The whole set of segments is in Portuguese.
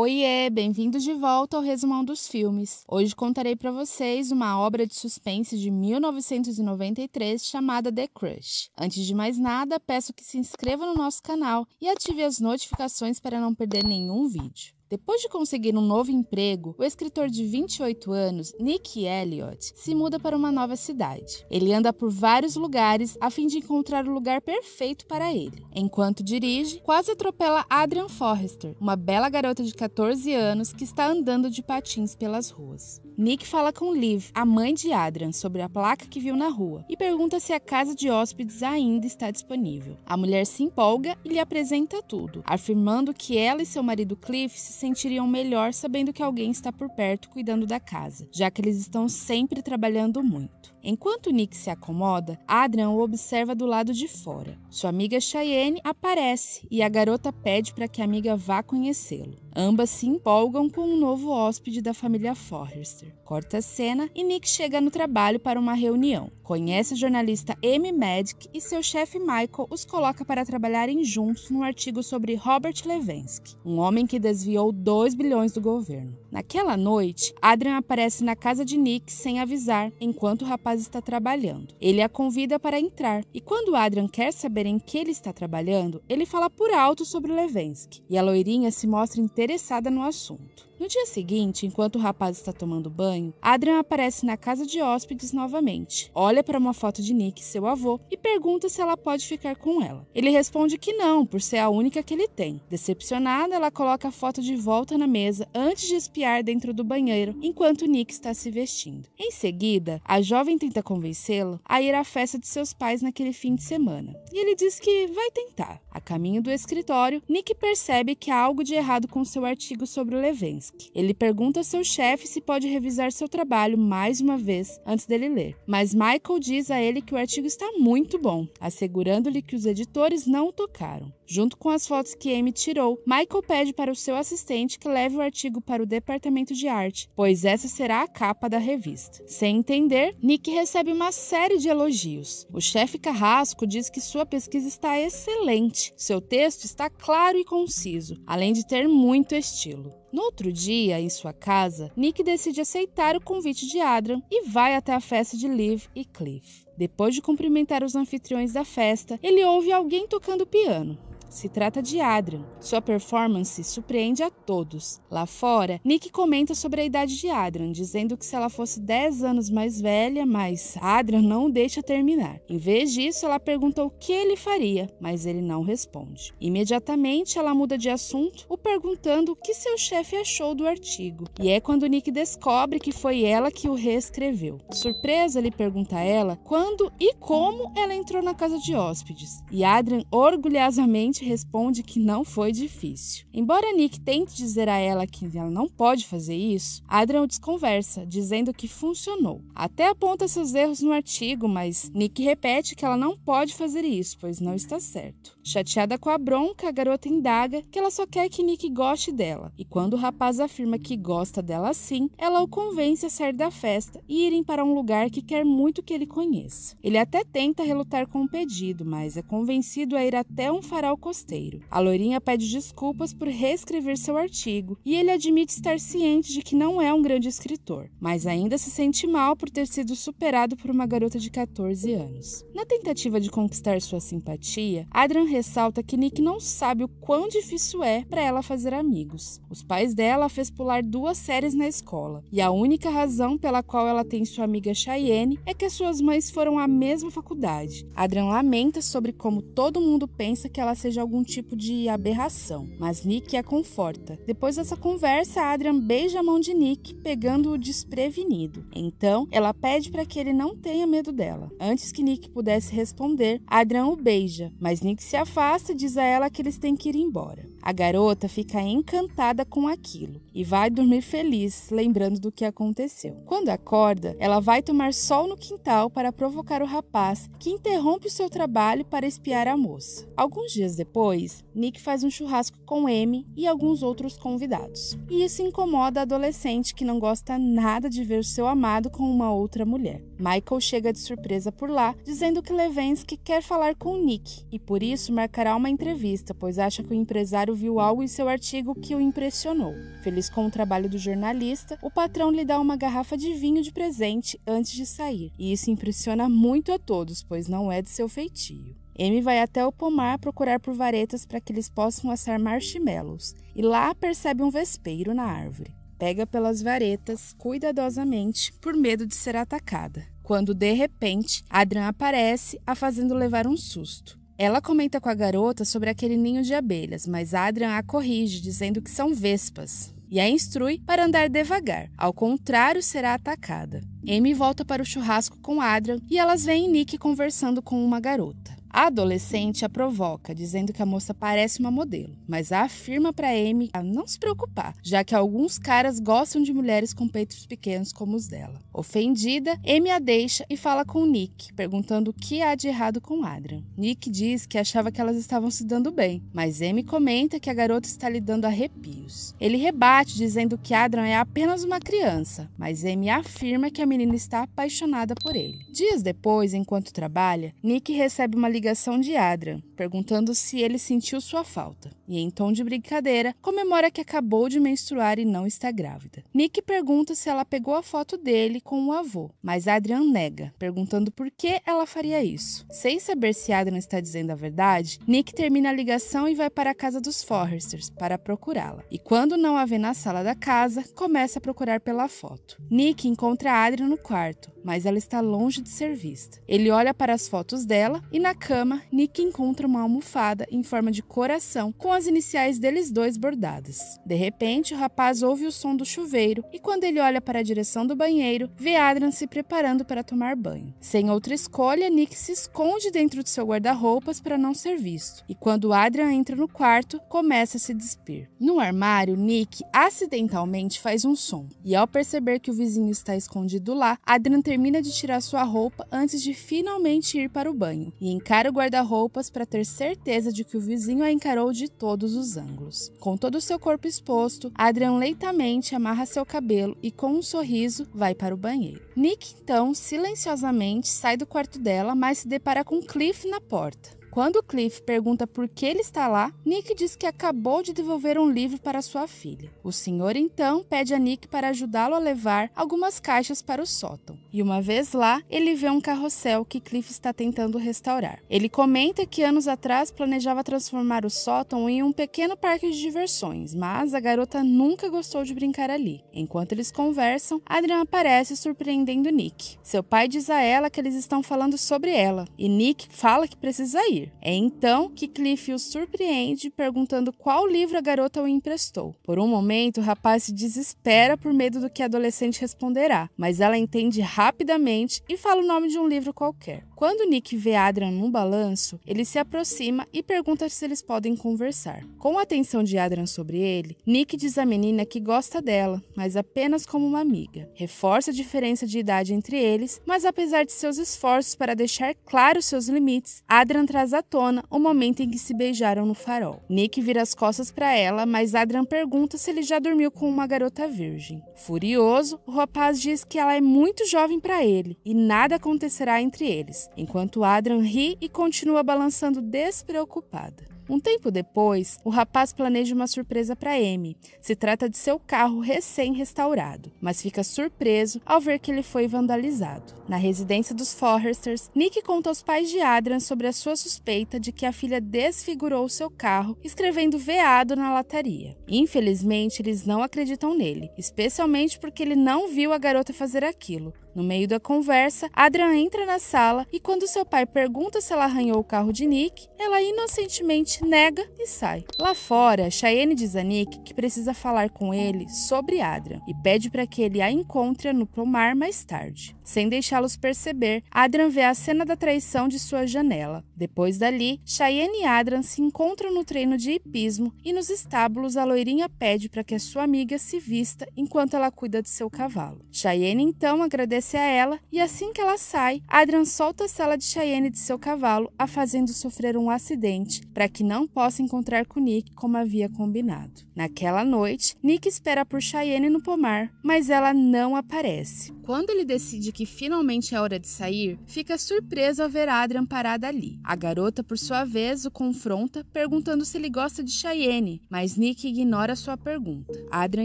Oiê, bem-vindos de volta ao Resumão dos Filmes. Hoje contarei para vocês uma obra de suspense de 1993 chamada The Crush. Antes de mais nada, peço que se inscreva no nosso canal e ative as notificações para não perder nenhum vídeo. Depois de conseguir um novo emprego, o escritor de 28 anos, Nick Elliott, se muda para uma nova cidade. Ele anda por vários lugares a fim de encontrar o lugar perfeito para ele. Enquanto dirige, quase atropela Adrian Forrester, uma bela garota de 14 anos que está andando de patins pelas ruas. Nick fala com Liv, a mãe de Adrian, sobre a placa que viu na rua e pergunta se a casa de hóspedes ainda está disponível. A mulher se empolga e lhe apresenta tudo, afirmando que ela e seu marido Cliff se sentiriam melhor sabendo que alguém está por perto cuidando da casa, já que eles estão sempre trabalhando muito. Enquanto Nick se acomoda, Adrian o observa do lado de fora. Sua amiga Cheyenne aparece e a garota pede para que a amiga vá conhecê-lo. Ambas se empolgam com o um novo hóspede da família Forrester. Corta a cena e Nick chega no trabalho para uma reunião. Conhece a jornalista Amy Medic e seu chefe Michael os coloca para trabalharem juntos num artigo sobre Robert Levensky, um homem que desviou 2 bilhões do governo. Naquela noite, Adrian aparece na casa de Nick sem avisar, enquanto o rapaz rapaz está trabalhando. Ele a convida para entrar, e quando Adrian quer saber em que ele está trabalhando, ele fala por alto sobre Levensky, e a loirinha se mostra interessada no assunto. No dia seguinte, enquanto o rapaz está tomando banho, Adrian aparece na casa de hóspedes novamente, olha para uma foto de Nick, seu avô, e pergunta se ela pode ficar com ela. Ele responde que não, por ser a única que ele tem. Decepcionada, ela coloca a foto de volta na mesa antes de espiar dentro do banheiro, enquanto Nick está se vestindo. Em seguida, a jovem tenta convencê-lo a ir à festa de seus pais naquele fim de semana, e ele diz que vai tentar. A caminho do escritório, Nick percebe que há algo de errado com seu artigo sobre o Levensky. Ele pergunta ao seu chefe se pode revisar seu trabalho mais uma vez antes dele ler. Mas Michael diz a ele que o artigo está muito bom, assegurando-lhe que os editores não o tocaram junto com as fotos que Amy tirou, Michael pede para o seu assistente que leve o artigo para o departamento de arte, pois essa será a capa da revista. Sem entender, Nick recebe uma série de elogios. O chefe Carrasco diz que sua pesquisa está excelente, seu texto está claro e conciso, além de ter muito estilo. No outro dia, em sua casa, Nick decide aceitar o convite de Adrian e vai até a festa de Liv e Cliff. Depois de cumprimentar os anfitriões da festa, ele ouve alguém tocando piano. Se trata de Adrian. Sua performance surpreende a todos. Lá fora, Nick comenta sobre a idade de Adrian, dizendo que se ela fosse 10 anos mais velha, mas Adrian não deixa terminar. Em vez disso, ela pergunta o que ele faria, mas ele não responde. Imediatamente, ela muda de assunto, o perguntando o que seu chefe achou do artigo. E é quando Nick descobre que foi ela que o reescreveu. Surpresa, ele pergunta a ela quando e como ela entrou na casa de hóspedes. E Adrian orgulhosamente simplesmente responde que não foi difícil. Embora Nick tente dizer a ela que ela não pode fazer isso, Adrian o desconversa, dizendo que funcionou. Até aponta seus erros no artigo, mas Nick repete que ela não pode fazer isso, pois não está certo. Chateada com a bronca, a garota indaga que ela só quer que Nick goste dela. E quando o rapaz afirma que gosta dela sim, ela o convence a sair da festa e irem para um lugar que quer muito que ele conheça. Ele até tenta relutar com o pedido, mas é convencido a ir até um farol costeiro. A loirinha pede desculpas por reescrever seu artigo e ele admite estar ciente de que não é um grande escritor, mas ainda se sente mal por ter sido superado por uma garota de 14 anos. Na tentativa de conquistar sua simpatia, Adrian ressalta que Nick não sabe o quão difícil é para ela fazer amigos. Os pais dela fez pular duas séries na escola, e a única razão pela qual ela tem sua amiga Cheyenne é que suas mães foram à mesma faculdade. Adrian lamenta sobre como todo mundo pensa que ela seja algum tipo de aberração, mas Nick a conforta. Depois dessa conversa, Adrian beija a mão de Nick, pegando-o desprevenido. Então, ela pede para que ele não tenha medo dela. Antes que Nick pudesse responder, Adrian o beija, mas Nick se afasta afasta e diz a ela que eles têm que ir embora. A garota fica encantada com aquilo e vai dormir feliz, lembrando do que aconteceu. Quando acorda, ela vai tomar sol no quintal para provocar o rapaz, que interrompe o seu trabalho para espiar a moça. Alguns dias depois, Nick faz um churrasco com Amy e alguns outros convidados. E isso incomoda a adolescente que não gosta nada de ver seu amado com uma outra mulher. Michael chega de surpresa por lá, dizendo que Levinsky quer falar com Nick e por isso marcará uma entrevista, pois acha que o empresário Bolsonaro viu algo em seu artigo que o impressionou. Feliz com o trabalho do jornalista, o patrão lhe dá uma garrafa de vinho de presente antes de sair. E isso impressiona muito a todos, pois não é de seu feitio. M vai até o pomar procurar por varetas para que eles possam assar marshmallows, e lá percebe um vespeiro na árvore. Pega pelas varetas cuidadosamente por medo de ser atacada. Quando de repente, Adrian aparece, a fazendo levar um susto. Ela comenta com a garota sobre aquele ninho de abelhas, mas Adrian a corrige, dizendo que são vespas, e a instrui para andar devagar, ao contrário, será atacada. Amy volta para o churrasco com Adrian e elas veem Nick conversando com uma garota. A adolescente a provoca, dizendo que a moça parece uma modelo, mas afirma para Amy a não se preocupar, já que alguns caras gostam de mulheres com peitos pequenos como os dela. Ofendida, Amy a deixa e fala com Nick, perguntando o que há de errado com Adrian. Nick diz que achava que elas estavam se dando bem, mas Amy comenta que a garota está lhe dando arrepios. Ele rebate dizendo que Adrian é apenas uma criança, mas Amy afirma que a menina está apaixonada por ele. Dias depois, enquanto trabalha, Nick recebe uma ligação ligação de Adrian, perguntando se ele sentiu sua falta, e em tom de brincadeira, comemora que acabou de menstruar e não está grávida. Nick pergunta se ela pegou a foto dele com o avô, mas Adrian nega, perguntando por que ela faria isso. Sem saber se Adrian está dizendo a verdade, Nick termina a ligação e vai para a casa dos Forresters para procurá-la. E quando não a vê na sala da casa, começa a procurar pela foto. Nick encontra Adrian no quarto, mas ela está longe de ser vista. Ele olha para as fotos dela e na cama, Nick encontra uma almofada em forma de coração com as iniciais deles dois bordadas. De repente, o rapaz ouve o som do chuveiro e, quando ele olha para a direção do banheiro, vê Adrian se preparando para tomar banho. Sem outra escolha, Nick se esconde dentro de seu guarda-roupas para não ser visto, e quando Adrian entra no quarto, começa a se despir. No armário, Nick acidentalmente faz um som, e ao perceber que o vizinho está escondido lá, Adrian termina de tirar sua roupa antes de finalmente ir para o banho, e encara o guarda-roupas para ter certeza de que o vizinho a encarou de todos os ângulos. Com todo o seu corpo exposto, Adrian leitamente amarra seu cabelo e, com um sorriso, vai para o banheiro. Nick então silenciosamente sai do quarto dela, mas se depara com Cliff na porta. Quando Cliff pergunta por que ele está lá, Nick diz que acabou de devolver um livro para sua filha. O senhor então pede a Nick para ajudá-lo a levar algumas caixas para o sótão. E uma vez lá, ele vê um carrossel que Cliff está tentando restaurar. Ele comenta que anos atrás planejava transformar o sótão em um pequeno parque de diversões, mas a garota nunca gostou de brincar ali. Enquanto eles conversam, Adrian aparece surpreendendo Nick. Seu pai diz a ela que eles estão falando sobre ela, e Nick fala que precisa ir. É então que Cliff o surpreende perguntando qual livro a garota o emprestou. Por um momento, o rapaz se desespera por medo do que a adolescente responderá, mas ela entende rapidamente e fala o nome de um livro qualquer. Quando Nick vê Adrian no balanço, ele se aproxima e pergunta se eles podem conversar. Com a atenção de Adrian sobre ele, Nick diz à menina que gosta dela, mas apenas como uma amiga. Reforça a diferença de idade entre eles, mas apesar de seus esforços para deixar claros seus limites, Adrian traz à tona o momento em que se beijaram no farol. Nick vira as costas para ela, mas Adrian pergunta se ele já dormiu com uma garota virgem. Furioso, o rapaz diz que ela é muito jovem para ele e nada acontecerá entre eles enquanto Adrian ri e continua balançando despreocupada. Um tempo depois, o rapaz planeja uma surpresa para Amy. Se trata de seu carro recém-restaurado, mas fica surpreso ao ver que ele foi vandalizado. Na residência dos Forresters, Nick conta aos pais de Adrian sobre a sua suspeita de que a filha desfigurou seu carro, escrevendo veado na lataria. Infelizmente, eles não acreditam nele, especialmente porque ele não viu a garota fazer aquilo, no meio da conversa, Adrian entra na sala e quando seu pai pergunta se ela arranhou o carro de Nick, ela inocentemente nega e sai. Lá fora, Cheyenne diz a Nick que precisa falar com ele sobre Adrian e pede para que ele a encontre no pomar mais tarde. Sem deixá-los perceber, Adrian vê a cena da traição de sua janela. Depois dali, Cheyenne e Adrian se encontram no treino de hipismo e nos estábulos a loirinha pede para que a sua amiga se vista enquanto ela cuida de seu cavalo. Cheyenne então agradece a ela, e assim que ela sai, Adrian solta a sala de Cheyenne de seu cavalo, a fazendo sofrer um acidente, para que não possa encontrar com Nick como havia combinado. Naquela noite, Nick espera por Cheyenne no pomar, mas ela não aparece. Quando ele decide que finalmente é hora de sair, fica surpreso ao ver Adrian parada ali. A garota, por sua vez, o confronta, perguntando se ele gosta de Cheyenne, mas Nick ignora sua pergunta. Adrian,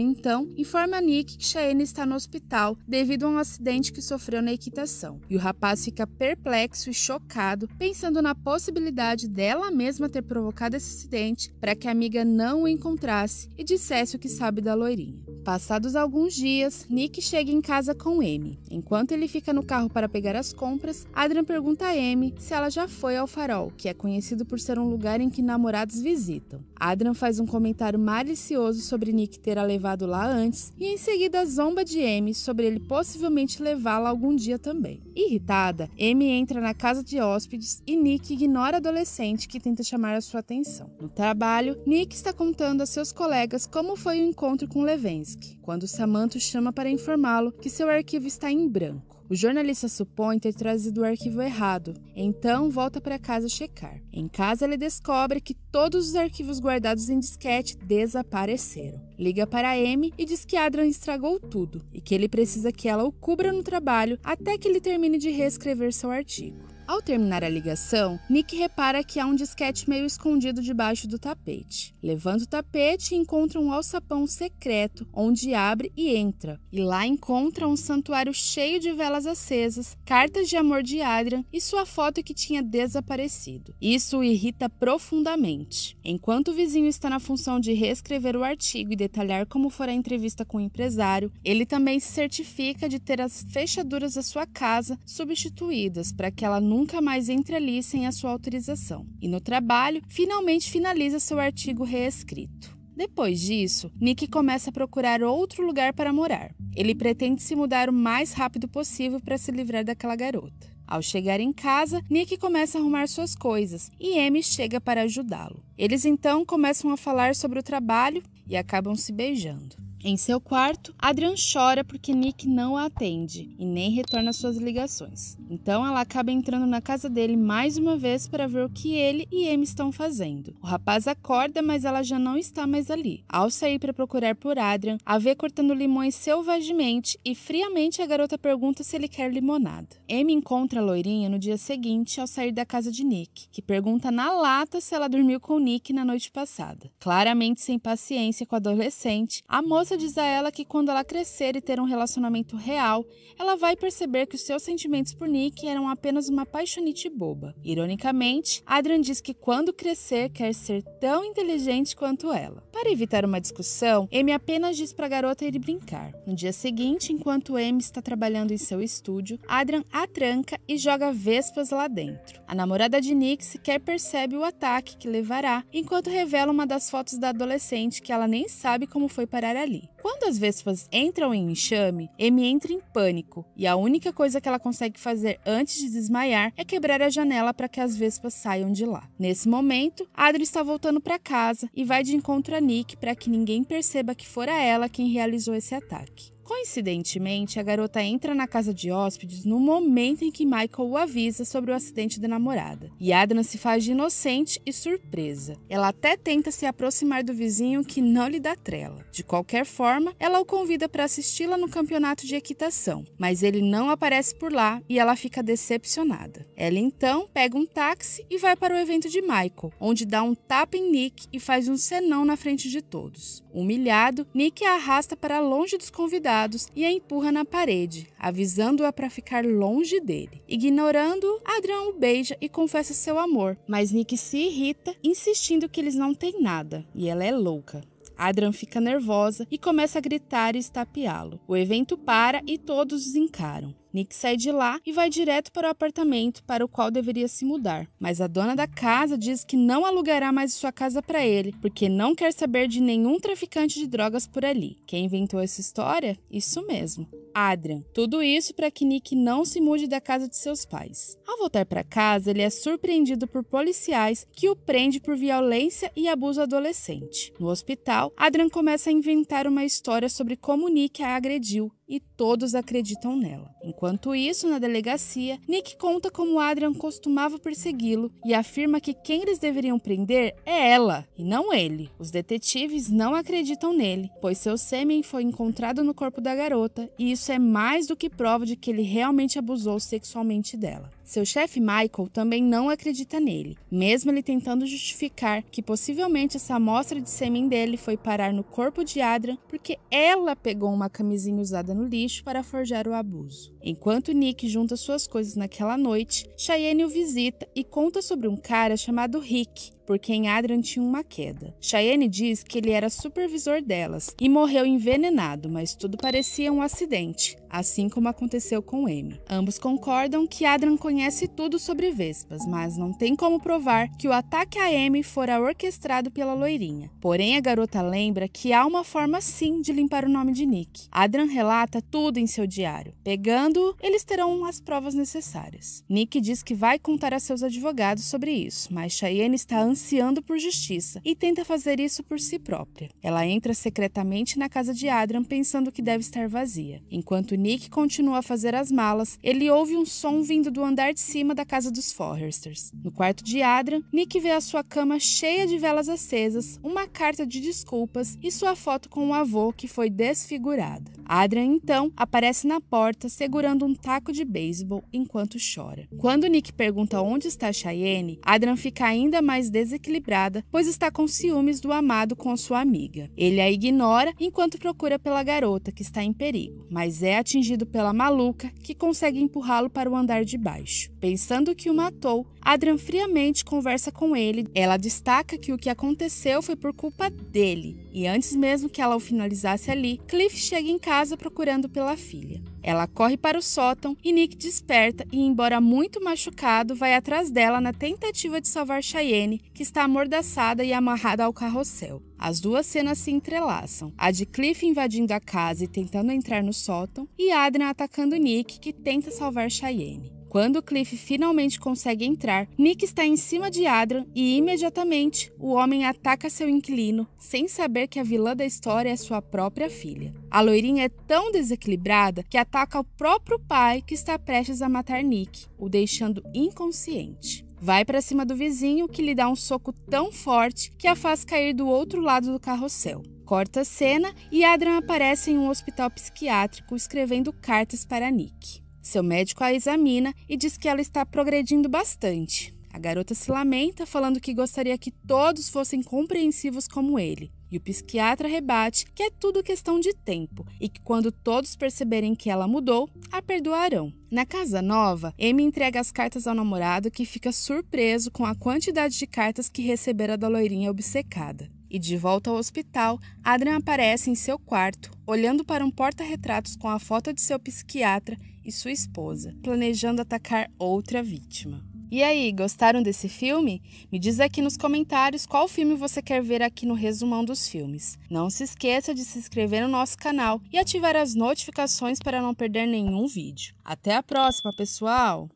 então, informa Nick que Cheyenne está no hospital devido a um acidente que sofreu na equitação. E o rapaz fica perplexo e chocado, pensando na possibilidade dela mesma ter provocado esse acidente para que a amiga não o encontrasse e dissesse o que sabe da loirinha. Passados alguns dias, Nick chega em casa com Amy. Enquanto ele fica no carro para pegar as compras, Adrian pergunta a Amy se ela já foi ao farol, que é conhecido por ser um lugar em que namorados visitam. Adrian faz um comentário malicioso sobre Nick ter a levado lá antes e em seguida zomba de Amy sobre ele possivelmente levar levá-la algum dia também. Irritada, Amy entra na casa de hóspedes e Nick ignora a adolescente que tenta chamar a sua atenção. No trabalho, Nick está contando a seus colegas como foi o encontro com Levensky, quando Samantha chama para informá-lo que seu arquivo está em branco. O jornalista supõe ter trazido o arquivo errado, então volta para casa checar. Em casa, ele descobre que todos os arquivos guardados em disquete desapareceram. Liga para a Amy e diz que Adrian estragou tudo e que ele precisa que ela o cubra no trabalho até que ele termine de reescrever seu artigo. Ao terminar a ligação, Nick repara que há um disquete meio escondido debaixo do tapete. Levanta o tapete e encontra um alçapão secreto, onde abre e entra. E lá encontra um santuário cheio de velas acesas, cartas de amor de Adrian e sua foto que tinha desaparecido. Isso o irrita profundamente. Enquanto o vizinho está na função de reescrever o artigo e detalhar como for a entrevista com o empresário, ele também se certifica de ter as fechaduras da sua casa substituídas para que ela não nunca mais entre ali sem a sua autorização. E no trabalho, finalmente finaliza seu artigo reescrito. Depois disso, Nick começa a procurar outro lugar para morar. Ele pretende se mudar o mais rápido possível para se livrar daquela garota. Ao chegar em casa, Nick começa a arrumar suas coisas e Amy chega para ajudá-lo. Eles então começam a falar sobre o trabalho e acabam se beijando. Em seu quarto, Adrian chora porque Nick não a atende e nem retorna suas ligações. Então ela acaba entrando na casa dele mais uma vez para ver o que ele e Amy estão fazendo. O rapaz acorda, mas ela já não está mais ali. Ao sair para procurar por Adrian, a vê cortando limões selvagemente e friamente a garota pergunta se ele quer limonada. Amy encontra a loirinha no dia seguinte ao sair da casa de Nick, que pergunta na lata se ela dormiu com Nick na noite passada. Claramente sem paciência com o adolescente, a moça diz a ela que quando ela crescer e ter um relacionamento real, ela vai perceber que os seus sentimentos por Nick eram apenas uma paixonite boba. Ironicamente, Adrian diz que quando crescer quer ser tão inteligente quanto ela. Para evitar uma discussão, Amy apenas diz para a garota ir brincar. No dia seguinte, enquanto Amy está trabalhando em seu estúdio, Adrian a tranca e joga vespas lá dentro. A namorada de Nick sequer percebe o ataque que levará, enquanto revela uma das fotos da adolescente que ela nem sabe como foi parar ali. Quando as vespas entram em enxame, Amy entra em pânico e a única coisa que ela consegue fazer antes de desmaiar é quebrar a janela para que as vespas saiam de lá. Nesse momento, Adri está voltando para casa e vai de encontro a Nick para que ninguém perceba que fora ela quem realizou esse ataque. Coincidentemente, a garota entra na casa de hóspedes no momento em que Michael o avisa sobre o acidente da namorada. E Adna se faz de inocente e surpresa. Ela até tenta se aproximar do vizinho que não lhe dá trela. De qualquer forma, ela o convida para assisti-la no campeonato de equitação, mas ele não aparece por lá e ela fica decepcionada. Ela então pega um táxi e vai para o evento de Michael, onde dá um tapa em Nick e faz um senão na frente de todos. Humilhado, Nick a arrasta para longe dos convidados cuidados e a empurra na parede, avisando-a para ficar longe dele. Ignorando, Adrian o beija e confessa seu amor, mas Nick se irrita, insistindo que eles não têm nada e ela é louca. Adrian fica nervosa e começa a gritar e estapeá-lo. O evento para e todos os encaram. Nick sai de lá e vai direto para o apartamento para o qual deveria se mudar. Mas a dona da casa diz que não alugará mais sua casa para ele, porque não quer saber de nenhum traficante de drogas por ali. Quem inventou essa história? Isso mesmo. Adrian. Tudo isso para que Nick não se mude da casa de seus pais. Ao voltar para casa, ele é surpreendido por policiais que o prende por violência e abuso adolescente. No hospital, Adrian começa a inventar uma história sobre como Nick a agrediu e todos acreditam nela. Enquanto isso, na delegacia, Nick conta como Adrian costumava persegui-lo e afirma que quem eles deveriam prender é ela e não ele. Os detetives não acreditam nele, pois seu sêmen foi encontrado no corpo da garota e isso é mais do que prova de que ele realmente abusou sexualmente dela. Seu chefe Michael também não acredita nele, mesmo ele tentando justificar que possivelmente essa amostra de sêmen dele foi parar no corpo de Adrian porque ela pegou uma camisinha usada no lixo para forjar o abuso. Enquanto Nick junta suas coisas naquela noite, Cheyenne o visita e conta sobre um cara chamado Rick, por quem Adrian tinha uma queda. Cheyenne diz que ele era supervisor delas e morreu envenenado, mas tudo parecia um acidente, assim como aconteceu com Amy. Ambos concordam que Adrian conhece tudo sobre vespas, mas não tem como provar que o ataque a Amy fora orquestrado pela loirinha. Porém, a garota lembra que há uma forma sim de limpar o nome de Nick. Adrian relata tudo em seu diário. Pegando, eles terão as provas necessárias. Nick diz que vai contar a seus advogados sobre isso, mas Cheyenne está ansiando por justiça, e tenta fazer isso por si própria. Ela entra secretamente na casa de Adrian pensando que deve estar vazia. Enquanto Nick continua a fazer as malas, ele ouve um som vindo do andar de cima da casa dos Forresters. No quarto de Adrian, Nick vê a sua cama cheia de velas acesas, uma carta de desculpas e sua foto com o avô que foi desfigurado. Adrian então aparece na porta segurando um taco de beisebol enquanto chora. Quando Nick pergunta onde está Cheyenne, Adrian fica ainda mais desesperado desequilibrada, pois está com ciúmes do amado com sua amiga. Ele a ignora enquanto procura pela garota, que está em perigo, mas é atingido pela maluca, que consegue empurrá-lo para o andar de baixo. Pensando que o matou, Adrian friamente conversa com ele. Ela destaca que o que aconteceu foi por culpa dele. E antes mesmo que ela o finalizasse ali, Cliff chega em casa procurando pela filha. Ela corre para o sótão e Nick desperta e, embora muito machucado, vai atrás dela na tentativa de salvar Cheyenne, que está amordaçada e amarrada ao carrossel. As duas cenas se entrelaçam: a de Cliff invadindo a casa e tentando entrar no sótão, e Adrian atacando Nick, que tenta salvar Cheyenne. Quando Cliff finalmente consegue entrar, Nick está em cima de Adrian e imediatamente o homem ataca seu inquilino, sem saber que a vilã da história é sua própria filha. A loirinha é tão desequilibrada que ataca o próprio pai que está prestes a matar Nick, o deixando inconsciente. Vai para cima do vizinho que lhe dá um soco tão forte que a faz cair do outro lado do carrossel. Corta a cena e Adrian aparece em um hospital psiquiátrico escrevendo cartas para Nick. Seu médico a examina e diz que ela está progredindo bastante. A garota se lamenta, falando que gostaria que todos fossem compreensivos como ele. E o psiquiatra rebate que é tudo questão de tempo e que quando todos perceberem que ela mudou, a perdoarão. Na casa nova, Amy entrega as cartas ao namorado que fica surpreso com a quantidade de cartas que recebera da loirinha obcecada. E de volta ao hospital, Adrian aparece em seu quarto, olhando para um porta-retratos com a foto de seu psiquiatra e sua esposa, planejando atacar outra vítima. E aí, gostaram desse filme? Me diz aqui nos comentários qual filme você quer ver aqui no resumão dos filmes. Não se esqueça de se inscrever no nosso canal e ativar as notificações para não perder nenhum vídeo. Até a próxima, pessoal!